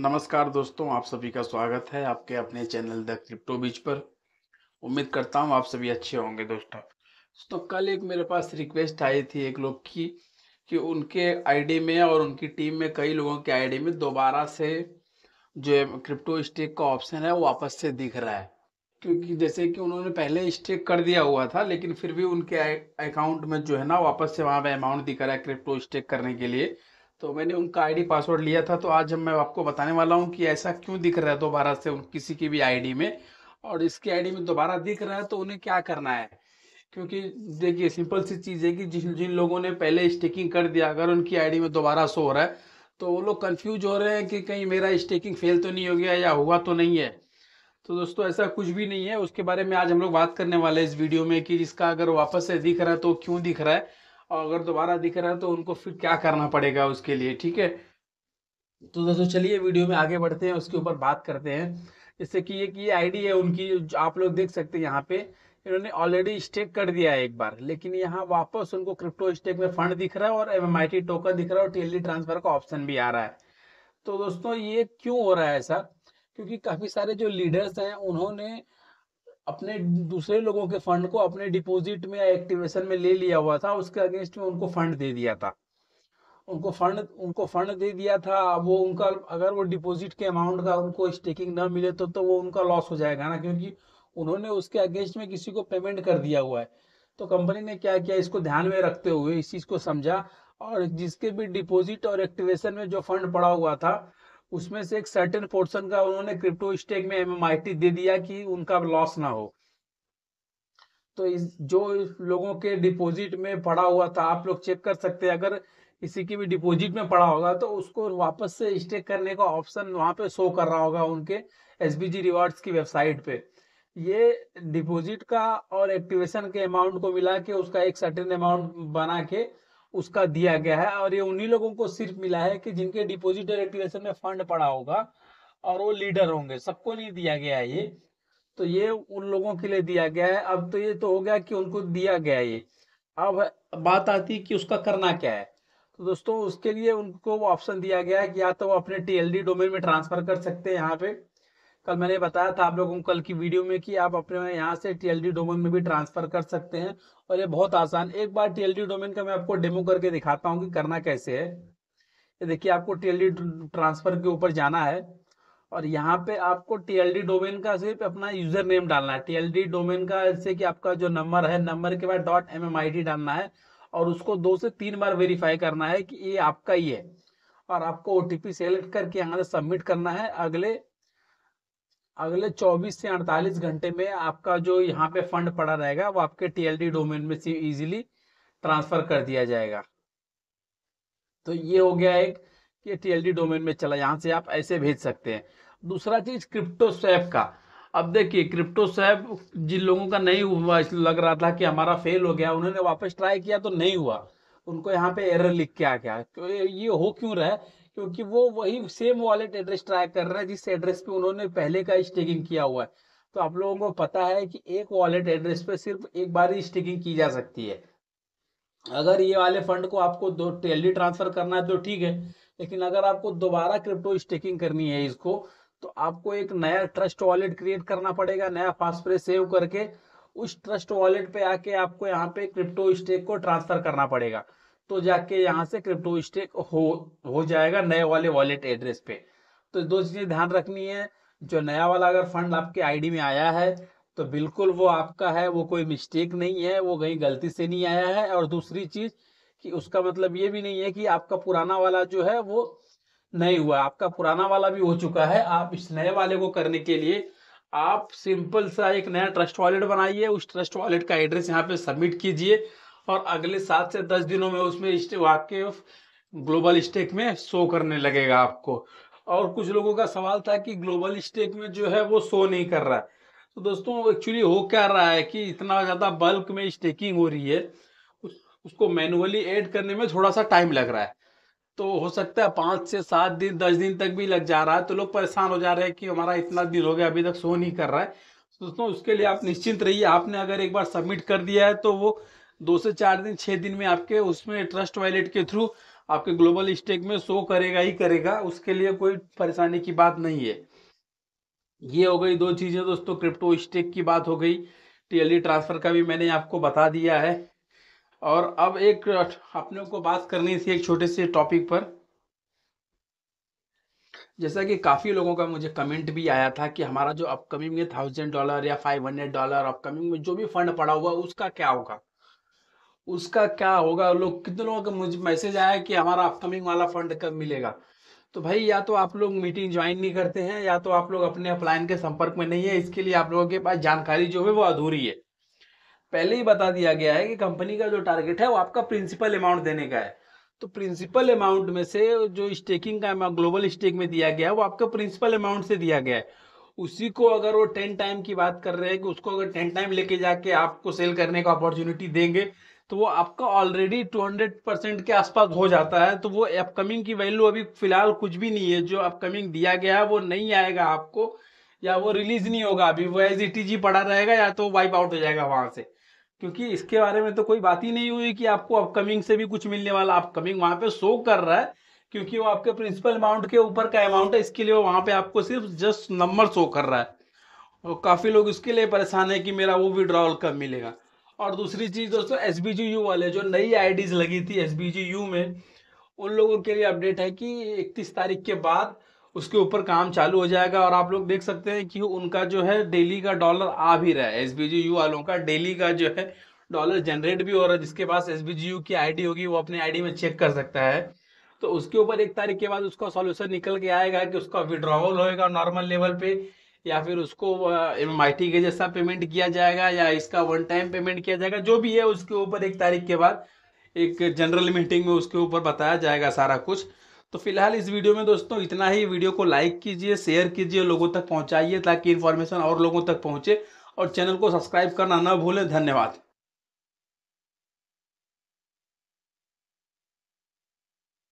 नमस्कार दोस्तों आप सभी का स्वागत है आपके अपने चैनल द क्रिप्टो बीच पर उम्मीद करता हूँ आप सभी अच्छे होंगे दोस्तों तो कल एक मेरे पास रिक्वेस्ट आई थी एक लोग की कि उनके आईडी में और उनकी टीम में कई लोगों के आईडी में दोबारा से जो क्रिप्टो स्टेक का ऑप्शन है वो वापस से दिख रहा है क्योंकि जैसे कि उन्होंने पहले स्टेक कर दिया हुआ था लेकिन फिर भी उनके अकाउंट में जो है ना वापस से वहाँ पर अमाउंट दिख रहा है क्रिप्टो स्टेक करने के लिए तो मैंने उनका आईडी पासवर्ड लिया था तो आज मैं आपको बताने वाला हूँ कि ऐसा क्यों दिख रहा है दोबारा से किसी की भी आईडी में और इसकी आईडी में दोबारा दिख रहा है तो उन्हें क्या करना है क्योंकि देखिए सिंपल सी चीज़ है कि जिन जिन लोगों ने पहले स्टेकिंग कर दिया अगर उनकी आईडी में दोबारा सो हो रहा है तो वो लोग कन्फ्यूज हो रहे हैं कि कहीं मेरा स्टेकिंग फेल तो नहीं हो गया या हुआ तो नहीं है तो दोस्तों ऐसा कुछ भी नहीं है उसके बारे में आज हम लोग बात करने वाले हैं इस वीडियो में कि जिसका अगर वापस से दिख रहा है तो क्यों दिख रहा है और अगर दोबारा दिख रहा है तो उनको फिर क्या करना पड़ेगा उसके लिए ठीक है तो दोस्तों चलिए वीडियो में आगे बढ़ते हैं उसके ऊपर बात करते हैं जैसे कि ये कि ये आईडी है उनकी आप लोग देख सकते हैं यहाँ पे इन्होंने ऑलरेडी स्टेक कर दिया है एक बार लेकिन यहाँ वापस उनको क्रिप्टो स्टेक में फंड दिख रहा है और एम टोकन दिख रहा है और टेली ट्रांसफर का ऑप्शन भी आ रहा है तो दोस्तों ये क्यों हो रहा है ऐसा क्योंकि काफ़ी सारे जो लीडर्स हैं उन्होंने अपने दूसरे लोगों के फंड को अपने डिपॉजिट में या एक्टिवेशन में ले लिया हुआ था उसके अगेंस्ट में उनको फंड दे दिया था उनको फंड उनको फंड दे दिया था वो उनका अगर वो डिपॉजिट के अमाउंट का उनको स्टेकिंग ना मिले तो तो वो उनका लॉस हो जाएगा ना क्योंकि उन्होंने उसके अगेंस्ट में किसी को पेमेंट कर दिया हुआ है तो कंपनी ने क्या किया इसको ध्यान में रखते हुए इस चीज़ को समझा और जिसके भी डिपॉजिट और एक्टिवेशन में जो फंड पड़ा हुआ था उसमें से एक सर्टेन पोर्शन का उन्होंने क्रिप्टो स्टेक में एम दे दिया कि उनका लॉस ना हो तो इस जो इस लोगों के डिपॉजिट में पड़ा हुआ था आप लोग चेक कर सकते हैं अगर किसी की भी डिपॉजिट में पड़ा होगा तो उसको वापस से स्टेक करने का ऑप्शन वहां पे शो कर रहा होगा उनके एस रिवार्ड्स की वेबसाइट पे ये डिपॉजिट का और एक्टिवेशन के अमाउंट को मिला के उसका एक सर्टेन अमाउंट बना के उसका दिया गया है और ये उन्हीं लोगों को सिर्फ मिला है कि जिनके डिपोजिटर एक्टिवेशन में फंड पड़ा होगा और वो लीडर होंगे सबको नहीं दिया गया है ये तो ये उन लोगों के लिए दिया गया है अब तो ये तो हो गया कि उनको दिया गया ये अब बात आती है कि उसका करना क्या है तो दोस्तों उसके लिए उनको ऑप्शन दिया गया है कि या तो वो अपने टीएलडी डोमेन में ट्रांसफर कर सकते हैं यहाँ पे कल मैंने बताया था आप लोगों को कल की वीडियो में कि आप अपने यहाँ से टीएलडी डोमेन में भी ट्रांसफर कर सकते हैं और ये बहुत आसान एक बार टीएलडी डोमेन का मैं आपको डेमो करके दिखाता हूँ कि करना कैसे है ये देखिए आपको टीएलडी ट्रांसफर के ऊपर जाना है और यहाँ पे आपको टीएलडी डोमेन का सिर्फ अपना यूजर नेम डालना है टीएलडी डोमेन का जैसे कि आपका जो नंबर है नंबर के बाद डॉट एम डालना है और उसको दो से तीन बार वेरीफाई करना है कि ये आपका ही है और आपको ओ टी सेलेक्ट करके यहाँ से सबमिट करना है अगले अगले 24 से 48 घंटे में आपका जो यहाँ पे फंड पड़ा रहेगा वो आपके टीएलडी डोमेन में से इजीली ट्रांसफर कर दिया जाएगा तो ये हो गया एक कि टीएलडी डोमेन में चला यहाँ से आप ऐसे भेज सकते हैं दूसरा चीज क्रिप्टो स्वैप का अब देखिए क्रिप्टो स्वैप जिन लोगों का नहीं हुआ लग रहा था कि हमारा फेल हो गया उन्होंने वापस ट्राई किया तो नहीं हुआ उनको यहाँ पे एरर लिख के आ गया तो ये हो क्यों रहा है क्योंकि वो वही सेम वॉलेट एड्रेस ट्रैक कर रहा है जिस एड्रेस पे उन्होंने पहले का स्टेकिंग किया हुआ है तो आप लोगों को पता है कि एक वॉलेट एड्रेस पे सिर्फ एक बार ही स्टेकिंग की जा सकती है अगर ये वाले फंड को आपको दो टेली ट्रांसफर करना है तो ठीक है लेकिन अगर आपको दोबारा क्रिप्टो स्टेकिंग करनी है इसको तो आपको एक नया ट्रस्ट वॉलेट क्रिएट करना पड़ेगा नया फास्प्रे सेव करके उस ट्रस्ट वॉलेट पे आके आपको यहाँ पे क्रिप्टो स्टेक को ट्रांसफर करना पड़ेगा तो जाके यहाँ से क्रिप्टो स्टेक हो हो जाएगा नए वाले वॉलेट एड्रेस पे तो दो चीज़ें ध्यान रखनी है जो नया वाला अगर फंड आपके आईडी में आया है तो बिल्कुल वो आपका है वो कोई मिस्टेक नहीं है वो कहीं गलती से नहीं आया है और दूसरी चीज़ कि उसका मतलब ये भी नहीं है कि आपका पुराना वाला जो है वो नहीं हुआ आपका पुराना वाला भी हो चुका है आप इस नए वाले को करने के लिए आप सिंपल सा एक नया ट्रस्ट वॉलेट बनाइए उस ट्रस्ट वॉलेट का एड्रेस यहाँ पे सबमिट कीजिए और अगले सात से दस दिनों में उसमें वाक्य ग्लोबल स्टेक में शो करने लगेगा आपको और कुछ लोगों का सवाल था कि ग्लोबल स्टेक में जो है वो शो नहीं कर रहा है तो दोस्तों एक्चुअली हो क्या रहा है कि इतना ज़्यादा बल्क में स्टेकिंग हो रही है उस, उसको मैनुअली एड करने में थोड़ा सा टाइम लग रहा है तो हो सकता है पाँच से सात दिन दस दिन तक भी लग जा रहा है तो लोग परेशान हो जा रहे हैं कि हमारा इतना दिन हो गया अभी तक शो नहीं कर रहा है तो दोस्तों उसके लिए आप निश्चिंत रहिए आपने अगर एक बार सबमिट कर दिया है तो वो दो से चार दिन छः दिन में आपके उसमें ट्रस्ट वॉलेट के थ्रू आपके ग्लोबल स्टेक में शो करेगा ही करेगा उसके लिए कोई परेशानी की बात नहीं है ये हो गई दो चीज़ें दोस्तों क्रिप्टो स्टेक की बात हो गई टीएलडी ट्रांसफ़र का भी मैंने आपको बता दिया है और अब एक अपने को बात करनी थी एक छोटे से टॉपिक पर जैसा कि काफ़ी लोगों का मुझे कमेंट भी आया था कि हमारा जो अपकमिंग में थाउजेंड डॉलर या फाइव हंड्रेड डॉलर अपकमिंग में जो भी फंड पड़ा हुआ उसका क्या होगा उसका क्या होगा लोग कितने लोगों का मुझे मैसेज आया कि हमारा अपकमिंग वाला फंड कब मिलेगा तो भाई या तो आप लोग मीटिंग ज्वाइन नहीं करते हैं या तो आप लोग अपने अपलाइन के संपर्क में नहीं है इसके लिए आप लोगों के पास जानकारी जो है वो अधूरी है पहले ही बता दिया गया है कि कंपनी का जो टारगेट है वो आपका प्रिंसिपल अमाउंट देने का है तो प्रिंसिपल अमाउंट में से जो स्टेकिंग का ग्लोबल स्टेक में दिया गया है वो आपका प्रिंसिपल अमाउंट से दिया गया है उसी को अगर वो टेन टाइम की बात कर रहे हैं कि उसको अगर टेन टाइम लेके जाके आपको सेल करने का अपॉर्चुनिटी देंगे तो वो आपका ऑलरेडी 200 परसेंट के आसपास हो जाता है तो वो अपकमिंग की वैल्यू अभी फिलहाल कुछ भी नहीं है जो अपकमिंग दिया गया है वो नहीं आएगा आपको या वो रिलीज नहीं होगा अभी वो एज इट इज ही पड़ा रहेगा या तो वाइप आउट हो जाएगा वहां से क्योंकि इसके बारे में तो कोई बात ही नहीं हुई कि आपको अपकमिंग से भी कुछ मिलने वाला अपकमिंग वहां पे शो कर रहा है क्योंकि वो आपके प्रिंसिपल अमाउंट के ऊपर का अमाउंट है इसके लिए वहां पे आपको सिर्फ जस्ट नंबर शो कर रहा है और काफ़ी लोग इसके लिए परेशान है कि मेरा वो विड्रॉवल कब मिलेगा और दूसरी चीज़ दोस्तों एस वाले जो नई आईडीज लगी थी एस में उन लोगों के लिए अपडेट है कि इकतीस तारीख के बाद उसके ऊपर काम चालू हो जाएगा और आप लोग देख सकते हैं कि उनका जो है डेली का डॉलर आ भी रहा है एस वालों का डेली का जो है डॉलर जनरेट भी हो रहा है जिसके पास एस की आईडी होगी वो अपने आईडी में चेक कर सकता है तो उसके ऊपर एक तारीख के बाद उसका सॉल्यूशन निकल के आएगा कि उसका विड्रॉवल होएगा नॉर्मल लेवल पे या फिर उसको एम के जैसा पेमेंट किया जाएगा या इसका वन टाइम पेमेंट किया जाएगा जो भी है उसके ऊपर एक तारीख के बाद एक जनरल मीटिंग में उसके ऊपर बताया जाएगा सारा कुछ तो फिलहाल इस वीडियो में दोस्तों इतना ही वीडियो को लाइक कीजिए शेयर कीजिए लोगों तक पहुँचाइए ताकि इन्फॉर्मेशन और लोगों तक पहुँचे और चैनल को सब्सक्राइब करना न भूलें धन्यवाद